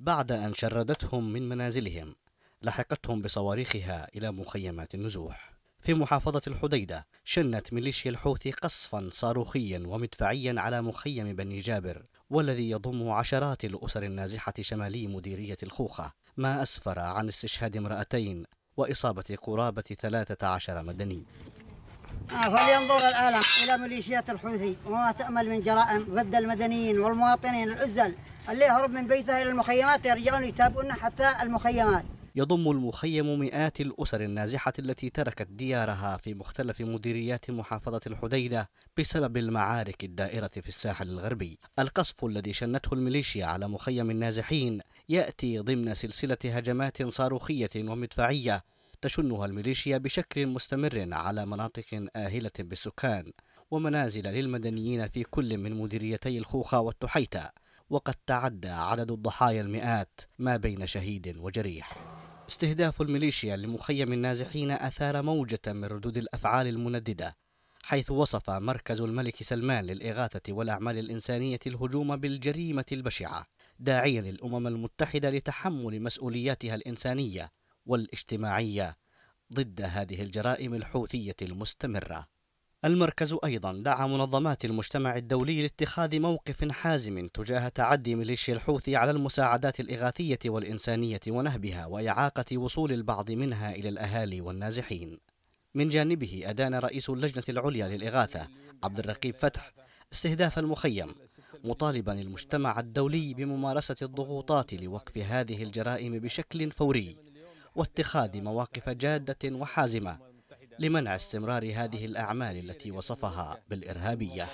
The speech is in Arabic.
بعد أن شردتهم من منازلهم لحقتهم بصواريخها إلى مخيمات النزوح في محافظة الحديدة شنت ميليشيا الحوثي قصفا صاروخيا ومدفعيا على مخيم بني جابر والذي يضم عشرات الأسر النازحة شمالي مديرية الخوخة ما أسفر عن استشهاد امرأتين وإصابة قرابة 13 مدني آه، فلينظر العالم إلى ميليشيات الحوثي وما تأمل من جرائم ضد المدنيين والمواطنين العزل اللي يهرب من بيته إلى المخيمات يرجعون يتابعون حتى المخيمات يضم المخيم مئات الأسر النازحة التي تركت ديارها في مختلف مديريات محافظة الحديدة بسبب المعارك الدائرة في الساحل الغربي القصف الذي شنته الميليشيا على مخيم النازحين يأتي ضمن سلسلة هجمات صاروخية ومدفعية تشنها الميليشيا بشكل مستمر على مناطق آهلة بالسكان ومنازل للمدنيين في كل من مديريتي الخوخة والتحيتة وقد تعدى عدد الضحايا المئات ما بين شهيد وجريح استهداف الميليشيا لمخيم النازحين أثار موجة من ردود الأفعال المنددة حيث وصف مركز الملك سلمان للإغاثة والأعمال الإنسانية الهجوم بالجريمة البشعة داعيا الأمم المتحدة لتحمل مسؤولياتها الإنسانية والاجتماعية ضد هذه الجرائم الحوثية المستمرة. المركز أيضا دعا منظمات المجتمع الدولي لاتخاذ موقف حازم تجاه تعدي ميليشيا الحوثي على المساعدات الإغاثية والإنسانية ونهبها وإعاقة وصول البعض منها إلى الأهالي والنازحين. من جانبه أدان رئيس اللجنة العليا للإغاثة عبد الرقيب فتح استهداف المخيم مطالبا المجتمع الدولي بممارسة الضغوطات لوقف هذه الجرائم بشكل فوري واتخاذ مواقف جادة وحازمة لمنع استمرار هذه الأعمال التي وصفها بالإرهابية